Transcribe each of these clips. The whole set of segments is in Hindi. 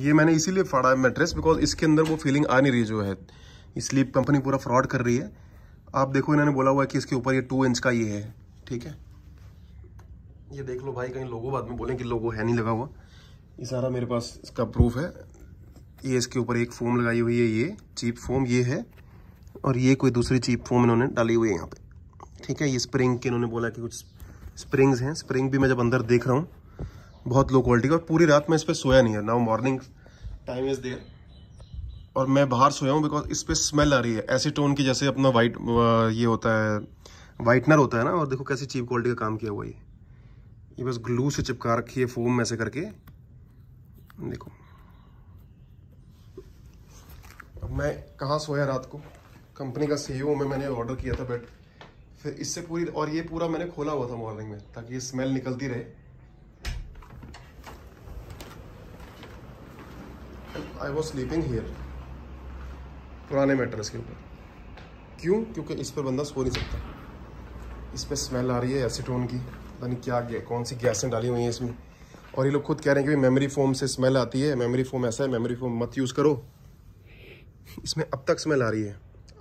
ये मैंने इसीलिए फाड़ा है मेट्रेस बिकॉज इसके अंदर वो फीलिंग आ नहीं रही जो है इसलिए कंपनी पूरा फ्रॉड कर रही है आप देखो इन्होंने बोला हुआ है कि इसके ऊपर ये टू इंच का ये है ठीक है ये देख लो भाई कहीं लोगों बाद में बोले कि लोगो है नहीं लगा हुआ ये सारा मेरे पास इसका प्रूफ है ये इसके ऊपर एक फोम लगाई हुई है ये चीप फोम ये है और ये कोई दूसरी चीप फोम इन्होंने डाली हुई है यहाँ पे ठीक है ये स्प्रिंग के इन्होंने बोला कि कुछ स्प्रिंग्स हैं स्प्रिंग भी मैं जब अंदर देख रहा हूँ बहुत लो क्वालिटी का और पूरी रात मैं इस पर सोया नहीं है now morning time is there और मैं बाहर सोया हूँ बिकॉज इस पर स्मेल आ रही है ऐसे टोन की जैसे अपना वाइट ये होता है वाइटनर होता है ना और देखो कैसी चीप क्वालिटी का काम किया हुआ ये ये बस ग्लू से चिपका रखी है फोम में से करके देखो अब मैं कहाँ सोया रात को कंपनी का सी e में मैंने ऑर्डर किया था बेड फिर इससे पूरी और ये पूरा मैंने खोला हुआ था मॉर्निंग में ताकि ये स्मेल निकलती रहे आई वॉज स्लीपिंग हेयर पुराने मेट्रेस के ऊपर क्यों क्योंकि इस पर बंदा सो नहीं सकता इस पर स्मेल आ रही है एसीटोन की पता नहीं क्या गया कौन सी गैसें डाली हुई हैं इसमें और ये लोग खुद कह रहे हैं कि मेमोरी फोम से स्मेल आती है मेमोरी फोम ऐसा है मेमोरी फोम मत यूज़ करो इसमें अब तक स्मेल आ रही है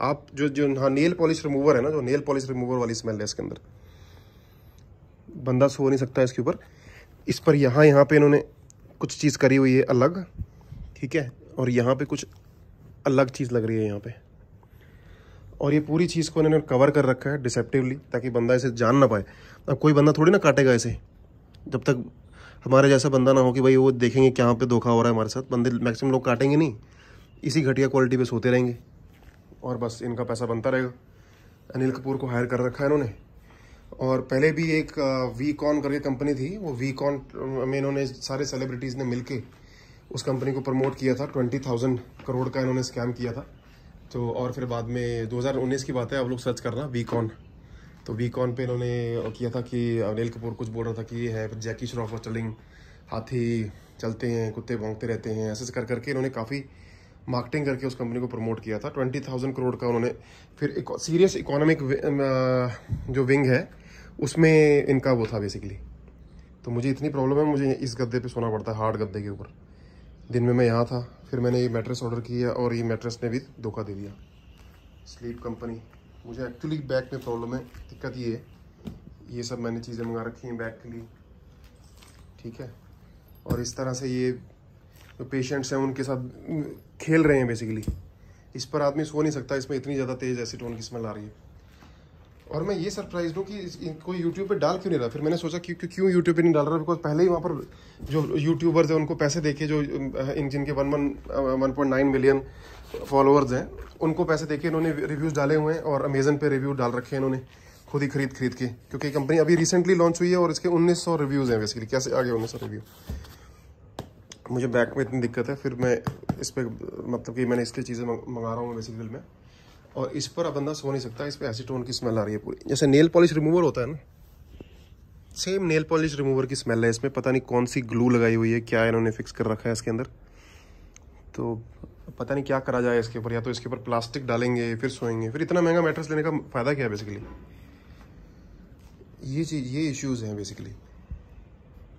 आप जो जो हाँ नेल पॉलिश रिमूवर है ना जो नेल पॉलिश रिमूवर वाली स्मेल है इसके अंदर बंदा सो नहीं सकता इसके ऊपर इस पर यहाँ यहाँ पे इन्होंने कुछ चीज़ करी हुई है अलग ठीक है और यहाँ पे कुछ अलग चीज़ लग रही है यहाँ पे और ये पूरी चीज़ को इन्होंने कवर कर रखा है डिसेप्टिवली ताकि बंदा इसे जान ना पाए अब कोई बंदा थोड़ी ना काटेगा इसे जब तक हमारे जैसा बंदा ना हो कि भाई वो देखेंगे क्या पे धोखा हो रहा है हमारे साथ बंदे मैक्सिमम लोग काटेंगे नहीं इसी घटिया क्वालिटी पे सोते रहेंगे और बस इनका पैसा बनता रहेगा अनिल कपूर को हायर कर रखा है इन्होंने और पहले भी एक वी uh, कॉन करके कंपनी थी वो वी कॉन में इन्होंने सारे सेलिब्रिटीज़ ने मिलके उस कंपनी को प्रमोट किया था ट्वेंटी थाउजेंड करोड़ का इन्होंने स्कैम किया था तो और फिर बाद में 2019 की बात है आप लोग सर्च करना वीकॉन तो वीकॉन पे इन्होंने किया था कि अनिल कपूर कुछ बोल रहा था कि ये है फिर जैकी श्रॉफ और चलिंग हाथी चलते हैं कुत्ते भोंगते रहते हैं ऐसे कर करके इन्होंने काफ़ी मार्केटिंग करके उस कंपनी को प्रमोट किया था ट्वेंटी थाउजेंड करोड़ का उन्होंने फिर एक सीरियस इकोनॉमिक जो विंग है उसमें इनका वो था बेसिकली तो मुझे इतनी प्रॉब्लम है मुझे इस गद्दे पे सोना पड़ता है हार्ड गद्दे के ऊपर दिन में मैं यहाँ था फिर मैंने ये मेट्रेस ऑर्डर किया और ये मेट्रेस ने भी धोखा दे दिया स्लीप कंपनी मुझे एक्चुअली बैक में प्रॉब्लम है दिक्कत ये है ये सब मैंने चीज़ें मंगा रखी हैं बैक के लिए ठीक है और इस तरह से ये जो पेशेंट्स हैं उनके साथ खेल रहे हैं बेसिकली इस पर आदमी सो नहीं सकता इसमें इतनी ज़्यादा तेज़ टोन की स्मेल आ रही है और मैं ये सरप्राइज हूँ कि इनको यूट्यूब पे डाल क्यों नहीं रहा फिर मैंने सोचा क्यों क्यों यूट्यूब पे नहीं डाल रहा बिकॉज पहले ही वहाँ पर जो यूट्यूबर्स हैं उनको पैसे देखे जो इन जिनके one one one point nine million followers हैं उनको पैसे देखे इन्होंने रिव्यूज़ डाले हुए हैं और अमेजन पर रिव्यू डाल रखे हैं इन्होंने खुद ही खरीद खरीद के क्योंकि कंपनी अभी रिसेंटली लॉन्च हुई है और इसके उन्नीस सौ रिव्यूज़ हैं बेसिकली कैसे आगे उन्नीस सौ रिव्यू मुझे बैक में इतनी दिक्कत है फिर मैं इस पर मतलब कि मैंने इसलिए चीज़ें मंगा रहा हूँ बेसिकली मैं और इस पर अब बंदा सो नहीं सकता इस पर एसीटोन की स्मेल आ रही है पूरी जैसे नेल पॉलिश रिमूवर होता है ना सेम नेल पॉलिश रिमूवर की स्मेल है इसमें पता नहीं कौन सी ग्लू लगाई हुई है क्या इन्होंने फिक्स कर रखा है इसके अंदर तो पता नहीं क्या करा जाए इसके ऊपर या तो इसके ऊपर प्लास्टिक डालेंगे फिर सोएंगे फिर इतना महंगा मैट्रेस लेने का फ़ायदा क्या है बेसिकली ये चीज़ ये इश्यूज़ हैं बेसिकली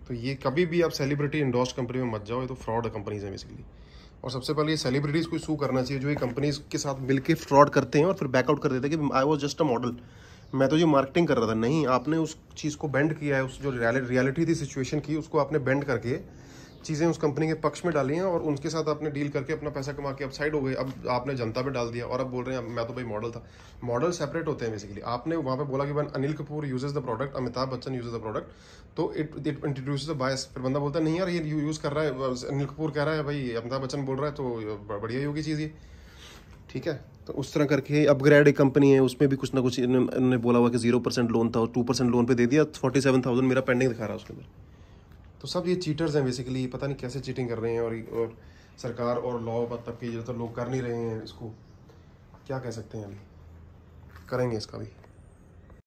तो ये कभी भी आप सेलिब्रिटी इंडोस्ट कंपनी में मत जाओ ये तो फ्रॉड कंपनीज हैं बेसिकली और सबसे पहले ये सेलिब्रिटीज़ को सू करना चाहिए जो ये कंपनीज के साथ मिलकर फ्रॉड करते हैं और फिर बैकआउट कर देते हैं कि I was just a model मैं तो ये मार्केटिंग कर रहा था नहीं आपने उस चीज़ को बेंड किया है उस जो रियलिटी थी सिचुएशन की उसको आपने बेंड करके चीज़ें उस कंपनी के पक्ष में डाली हैं और उनके साथ आपने डील करके अपना पैसा कमा के अपसाइड हो गए अब आपने जनता पे डाल दिया और अब बोल रहे हैं मैं तो भाई मॉडल था मॉडल सेपरेट होते हैं बेसिकली आपने वहाँ पे बोला कि one Anil Kapoor uses the product Amitabh Bachchan uses the product तो it it introduce the bias फिर बंदा बोलता है नहीं यार ये यूज़ कर रहा है अनिल कपूर कह रहा है भाई अमिताभ बच्चन बोल रहा है तो बढ़िया ही होगी चीज़ ये ठीक है तो उस तरह करके अपग्रेड एक कंपनी है उसमें भी कुछ ना कुछ इन्होंने बोला हुआ कि जीरो परसेंट लोन था और टू परसेंट लोन पे दे दिया फोर्टी सेवन थाउजेंड मेरा पेंडिंग दिखा रहा है उसके अंदर तो सब ये चीटर्स हैं बेसिकली पता नहीं कैसे चीटिंग कर रहे हैं और, और सरकार और लॉ मतलब कि ज़्यादातर लोग कर नहीं रहे हैं इसको क्या कह सकते हैं अभी करेंगे इसका भी